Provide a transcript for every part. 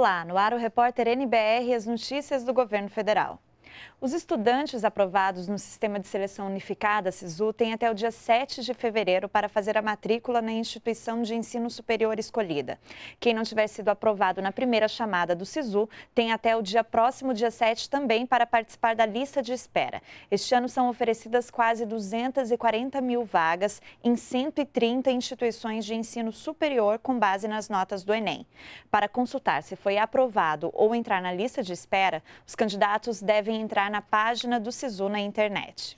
Olá, no ar o repórter NBR as notícias do governo federal. Os estudantes aprovados no Sistema de Seleção Unificada, SISU, têm até o dia 7 de fevereiro para fazer a matrícula na instituição de ensino superior escolhida. Quem não tiver sido aprovado na primeira chamada do SISU tem até o dia próximo, dia 7, também para participar da lista de espera. Este ano são oferecidas quase 240 mil vagas em 130 instituições de ensino superior com base nas notas do Enem. Para consultar se foi aprovado ou entrar na lista de espera, os candidatos devem entrar na página do SISU na internet.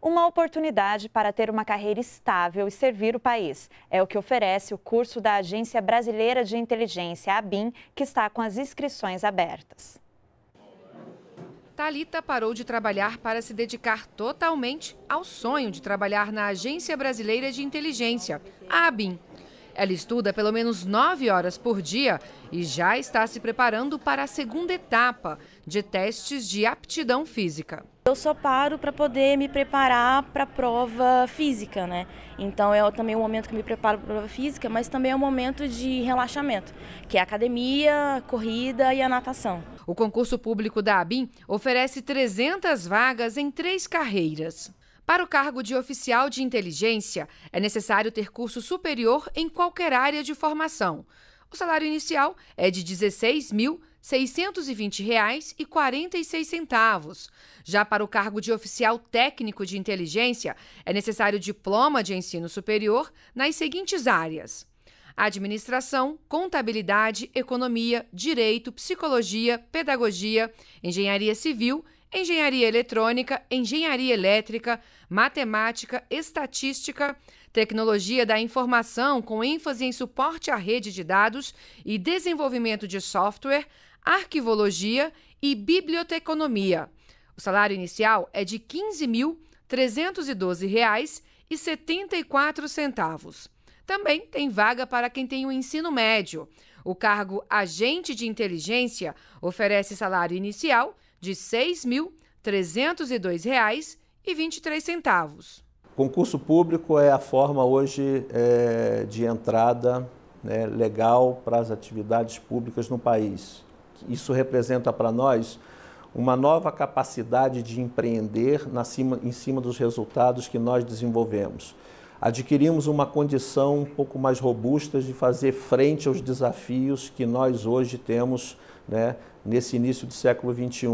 Uma oportunidade para ter uma carreira estável e servir o país. É o que oferece o curso da Agência Brasileira de Inteligência, a ABIN, que está com as inscrições abertas. Talita parou de trabalhar para se dedicar totalmente ao sonho de trabalhar na Agência Brasileira de Inteligência, a ABIN, ela estuda pelo menos nove horas por dia e já está se preparando para a segunda etapa de testes de aptidão física. Eu só paro para poder me preparar para a prova física, né? Então é também um momento que me preparo para a prova física, mas também é um momento de relaxamento, que é academia, corrida e a natação. O concurso público da ABIN oferece 300 vagas em três carreiras. Para o cargo de oficial de inteligência, é necessário ter curso superior em qualquer área de formação. O salário inicial é de R$ 16.620,46. Já para o cargo de oficial técnico de inteligência, é necessário diploma de ensino superior nas seguintes áreas: administração, contabilidade, economia, direito, psicologia, pedagogia, engenharia civil engenharia eletrônica, engenharia elétrica, matemática, estatística, tecnologia da informação com ênfase em suporte à rede de dados e desenvolvimento de software, arquivologia e biblioteconomia. O salário inicial é de R$ 15.312,74. Também tem vaga para quem tem o ensino médio. O cargo agente de inteligência oferece salário inicial de R$ 6.302,23. Concurso público é a forma hoje é, de entrada né, legal para as atividades públicas no país. Isso representa para nós uma nova capacidade de empreender cima, em cima dos resultados que nós desenvolvemos. Adquirimos uma condição um pouco mais robusta de fazer frente aos desafios que nós hoje temos né, nesse início do século XXI.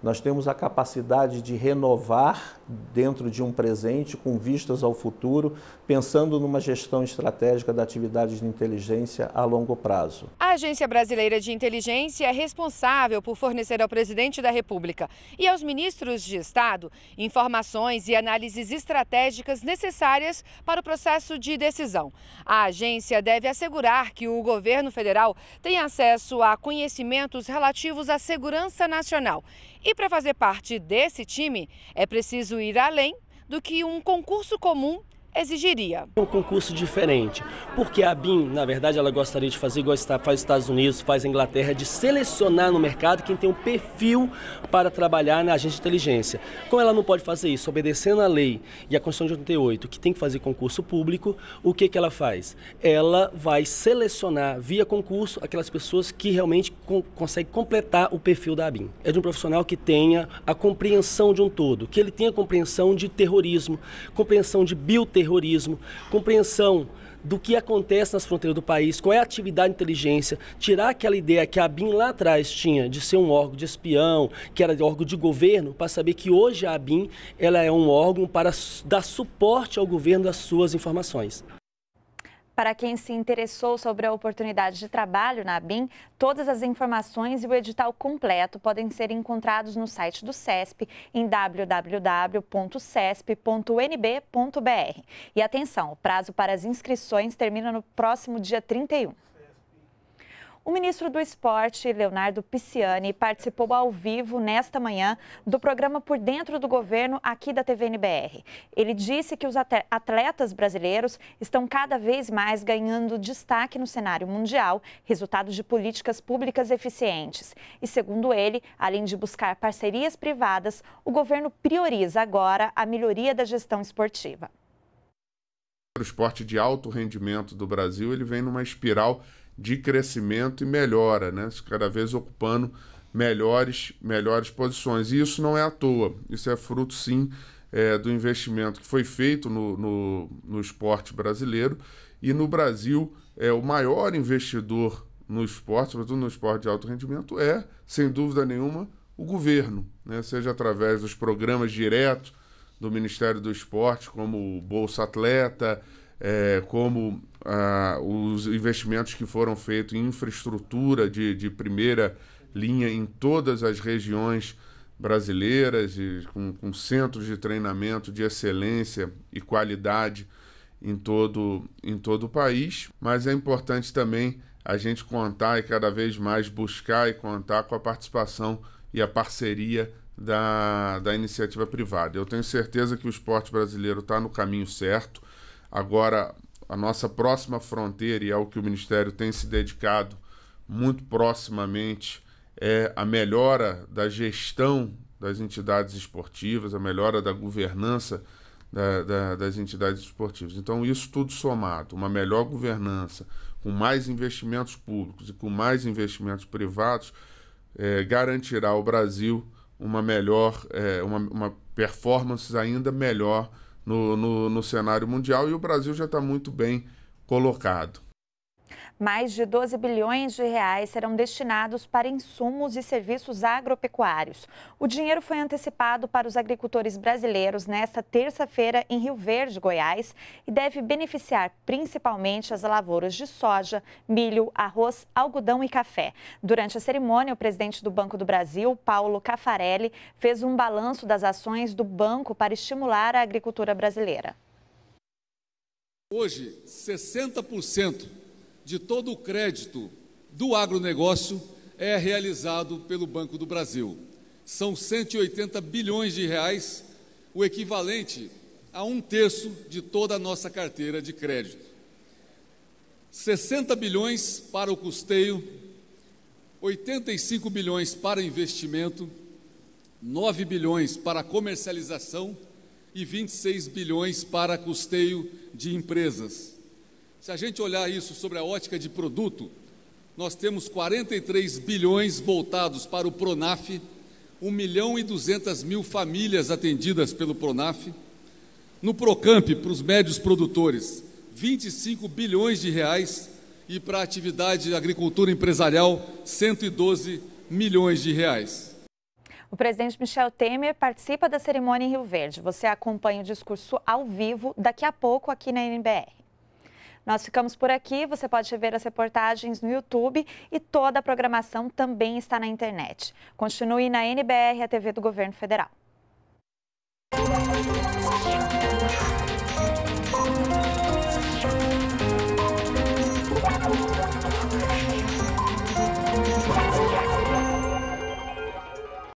Nós temos a capacidade de renovar dentro de um presente, com vistas ao futuro, pensando numa gestão estratégica da atividade de inteligência a longo prazo. A Agência Brasileira de Inteligência é responsável por fornecer ao presidente da República e aos ministros de Estado informações e análises estratégicas necessárias para o processo de decisão. A agência deve assegurar que o governo federal tenha acesso a conhecimento relativos à segurança nacional. E para fazer parte desse time, é preciso ir além do que um concurso comum exigiria. Um concurso diferente, porque a BIM, na verdade, ela gostaria de fazer igual faz os Estados Unidos, faz a Inglaterra, de selecionar no mercado quem tem um perfil para trabalhar na agência de inteligência. Como ela não pode fazer isso, obedecendo à lei e à Constituição de 88, que tem que fazer concurso público, o que, que ela faz? Ela vai selecionar via concurso aquelas pessoas que realmente con conseguem completar o perfil da BIM. É de um profissional que tenha a compreensão de um todo, que ele tenha compreensão de terrorismo, compreensão de bioterrorismo, terrorismo, compreensão do que acontece nas fronteiras do país, qual é a atividade de inteligência, tirar aquela ideia que a ABIN lá atrás tinha de ser um órgão de espião, que era de órgão de governo, para saber que hoje a ABIN ela é um órgão para dar suporte ao governo das suas informações. Para quem se interessou sobre a oportunidade de trabalho na ABIN, todas as informações e o edital completo podem ser encontrados no site do CESP em www.cesp.nb.br. E atenção, o prazo para as inscrições termina no próximo dia 31. O ministro do Esporte, Leonardo Pisciani, participou ao vivo nesta manhã do programa Por Dentro do Governo aqui da TVNBR. Ele disse que os atletas brasileiros estão cada vez mais ganhando destaque no cenário mundial, resultado de políticas públicas eficientes. E segundo ele, além de buscar parcerias privadas, o governo prioriza agora a melhoria da gestão esportiva. O esporte de alto rendimento do Brasil ele vem numa espiral de crescimento e melhora, né? cada vez ocupando melhores, melhores posições. E isso não é à toa, isso é fruto sim é, do investimento que foi feito no, no, no, esporte brasileiro. E no Brasil, é o maior investidor no esporte, sobretudo no esporte de alto rendimento, é, sem dúvida nenhuma, o governo, né? seja através dos programas diretos do Ministério do Esporte, como o Bolsa Atleta, é, como ah, os investimentos que foram feitos em infraestrutura de, de primeira linha em todas as regiões brasileiras, e com, com centros de treinamento de excelência e qualidade em todo, em todo o país, mas é importante também a gente contar e cada vez mais buscar e contar com a participação e a parceria da, da iniciativa privada. Eu tenho certeza que o esporte brasileiro está no caminho certo, Agora, a nossa próxima fronteira, e é o que o Ministério tem se dedicado muito proximamente, é a melhora da gestão das entidades esportivas, a melhora da governança da, da, das entidades esportivas. Então, isso tudo somado, uma melhor governança, com mais investimentos públicos e com mais investimentos privados, é, garantirá ao Brasil uma melhor, é, uma, uma performance ainda melhor no, no, no cenário mundial e o Brasil já está muito bem colocado mais de 12 bilhões de reais serão destinados para insumos e serviços agropecuários. O dinheiro foi antecipado para os agricultores brasileiros nesta terça-feira em Rio Verde, Goiás, e deve beneficiar principalmente as lavouras de soja, milho, arroz, algodão e café. Durante a cerimônia, o presidente do Banco do Brasil, Paulo Caffarelli, fez um balanço das ações do banco para estimular a agricultura brasileira. Hoje, 60% de todo o crédito do agronegócio é realizado pelo Banco do Brasil. São 180 bilhões de reais, o equivalente a um terço de toda a nossa carteira de crédito. 60 bilhões para o custeio, 85 bilhões para investimento, 9 bilhões para comercialização e 26 bilhões para custeio de empresas. Se a gente olhar isso sobre a ótica de produto, nós temos 43 bilhões voltados para o Pronaf, 1 milhão e 200 mil famílias atendidas pelo Pronaf. No Procamp, para os médios produtores, 25 bilhões de reais e para a atividade agricultura empresarial, 112 milhões de reais. O presidente Michel Temer participa da cerimônia em Rio Verde. Você acompanha o discurso ao vivo daqui a pouco aqui na NBR. Nós ficamos por aqui. Você pode ver as reportagens no YouTube e toda a programação também está na internet. Continue na NBR, a TV do Governo Federal.